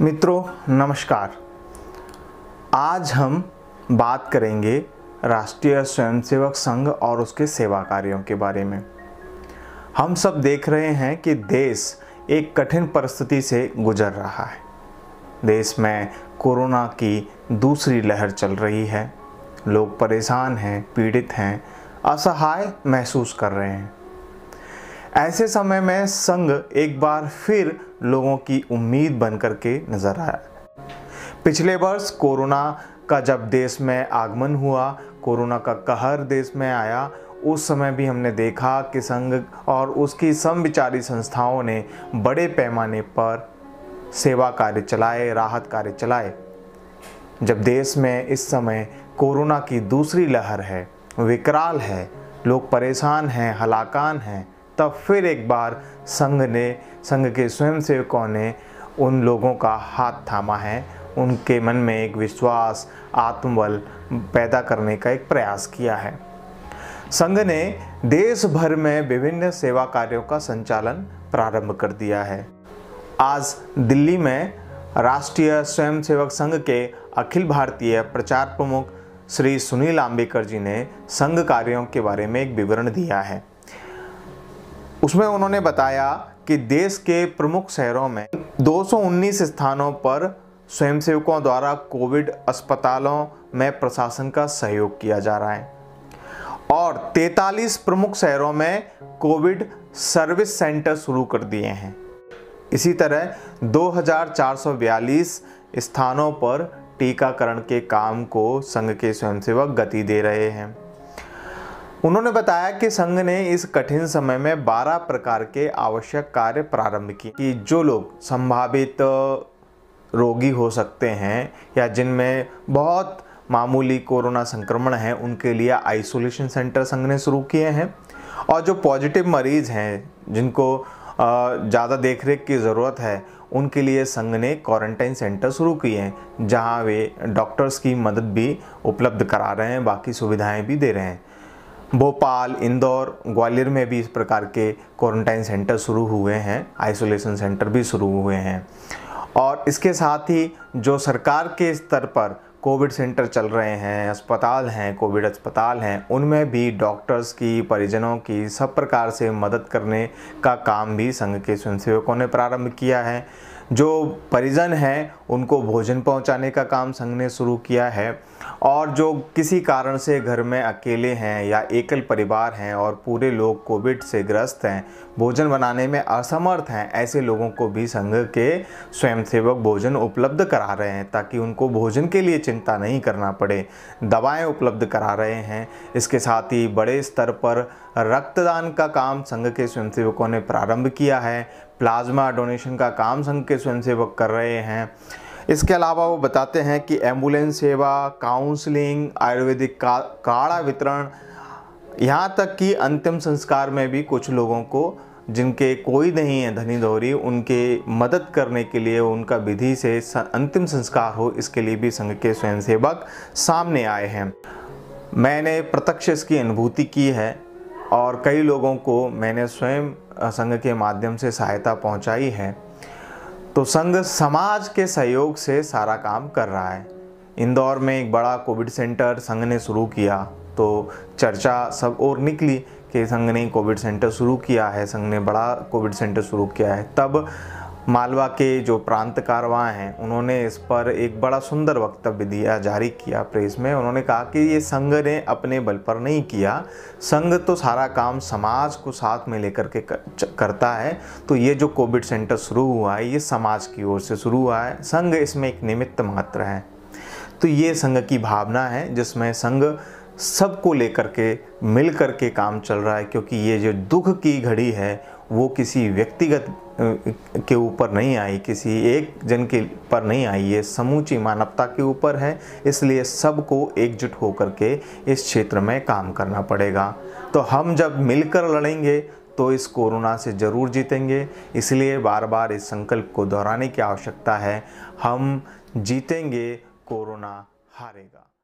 मित्रों नमस्कार आज हम बात करेंगे राष्ट्रीय स्वयंसेवक संघ और उसके सेवा कार्यों के बारे में हम सब देख रहे हैं कि देश एक कठिन परिस्थिति से गुजर रहा है देश में कोरोना की दूसरी लहर चल रही है लोग परेशान हैं पीड़ित हैं असहाय महसूस कर रहे हैं ऐसे समय में संघ एक बार फिर लोगों की उम्मीद बन करके नजर आया पिछले वर्ष कोरोना का जब देश में आगमन हुआ कोरोना का कहर देश में आया उस समय भी हमने देखा कि संघ और उसकी समविचारी संस्थाओं ने बड़े पैमाने पर सेवा कार्य चलाए राहत कार्य चलाए जब देश में इस समय कोरोना की दूसरी लहर है विकराल है लोग परेशान हैं हलाकान हैं तब फिर एक बार संघ ने संघ के स्वयंसेवकों ने उन लोगों का हाथ थामा है उनके मन में एक विश्वास आत्मबल पैदा करने का एक प्रयास किया है संघ ने देश भर में विभिन्न सेवा कार्यों का संचालन प्रारंभ कर दिया है आज दिल्ली में राष्ट्रीय स्वयंसेवक संघ के अखिल भारतीय प्रचार प्रमुख श्री सुनील आम्बेकर जी ने संघ कार्यों के बारे में एक विवरण दिया है उसमें उन्होंने बताया कि देश के प्रमुख शहरों में 219 स्थानों पर स्वयंसेवकों द्वारा कोविड अस्पतालों में प्रशासन का सहयोग किया जा रहा है और 43 प्रमुख शहरों में कोविड सर्विस सेंटर शुरू कर दिए हैं इसी तरह 2442 स्थानों पर टीकाकरण के काम को संघ के स्वयंसेवक गति दे रहे हैं उन्होंने बताया कि संघ ने इस कठिन समय में 12 प्रकार के आवश्यक कार्य प्रारंभ किए कि जो लोग संभावित रोगी हो सकते हैं या जिनमें बहुत मामूली कोरोना संक्रमण है उनके लिए आइसोलेशन सेंटर संघ ने शुरू किए हैं और जो पॉजिटिव मरीज़ हैं जिनको ज़्यादा देखरेख की ज़रूरत है उनके लिए संघ ने क्वारंटाइन सेंटर शुरू किए हैं जहां वे डॉक्टर्स की मदद भी उपलब्ध करा रहे हैं बाकी सुविधाएं भी दे रहे हैं भोपाल इंदौर ग्वालियर में भी इस प्रकार के क्वारंटाइन सेंटर शुरू हुए हैं आइसोलेशन सेंटर भी शुरू हुए हैं और इसके साथ ही जो सरकार के स्तर पर कोविड सेंटर चल रहे हैं अस्पताल हैं कोविड अस्पताल हैं उनमें भी डॉक्टर्स की परिजनों की सब प्रकार से मदद करने का काम भी संघ के स्वयंसेवकों ने प्रारंभ किया है जो परिजन हैं उनको भोजन पहुंचाने का काम संघ ने शुरू किया है और जो किसी कारण से घर में अकेले हैं या एकल परिवार हैं और पूरे लोग कोविड से ग्रस्त हैं भोजन बनाने में असमर्थ हैं ऐसे लोगों को भी संघ के स्वयंसेवक भोजन उपलब्ध करा रहे हैं ताकि उनको भोजन के लिए चिंता नहीं करना पड़े दवाएं उपलब्ध करा रहे हैं इसके साथ ही बड़े स्तर पर रक्तदान का काम संघ के स्वयंसेवकों ने प्रारंभ किया है प्लाज्मा डोनेशन का काम संघ के स्वयंसेवक कर रहे हैं इसके अलावा वो बताते हैं कि एम्बुलेंस सेवा काउंसलिंग आयुर्वेदिक का, काढ़ा वितरण यहाँ तक कि अंतिम संस्कार में भी कुछ लोगों को जिनके कोई नहीं है धनी दोहरी उनके मदद करने के लिए उनका विधि से अंतिम संस्कार हो इसके लिए भी संघ के स्वयंसेवक सामने आए हैं मैंने प्रत्यक्ष इसकी अनुभूति की है और कई लोगों को मैंने स्वयं संघ के माध्यम से सहायता पहुंचाई है तो संघ समाज के सहयोग से सारा काम कर रहा है इंदौर में एक बड़ा कोविड सेंटर संघ ने शुरू किया तो चर्चा सब और निकली कि संघ ने कोविड सेंटर शुरू किया है संघ ने बड़ा कोविड सेंटर शुरू किया है तब मालवा के जो प्रांत कारवां हैं उन्होंने इस पर एक बड़ा सुंदर वक्तव्य दिया जारी किया प्रेस में उन्होंने कहा कि ये संघ ने अपने बल पर नहीं किया संघ तो सारा काम समाज को साथ में लेकर के करता है तो ये जो कोविड सेंटर शुरू हुआ है ये समाज की ओर से शुरू हुआ है संघ इसमें एक निमित्त मात्र है तो ये संघ की भावना है जिसमें संघ सबको लेकर के मिल कर के काम चल रहा है क्योंकि ये जो दुख की घड़ी है वो किसी व्यक्तिगत के ऊपर नहीं आई किसी एक जन के पर नहीं आई ये समूची मानवता के ऊपर है इसलिए सबको एकजुट होकर के इस क्षेत्र में काम करना पड़ेगा तो हम जब मिलकर लड़ेंगे तो इस कोरोना से ज़रूर जीतेंगे इसलिए बार बार इस संकल्प को दोहराने की आवश्यकता है हम जीतेंगे कोरोना हारेगा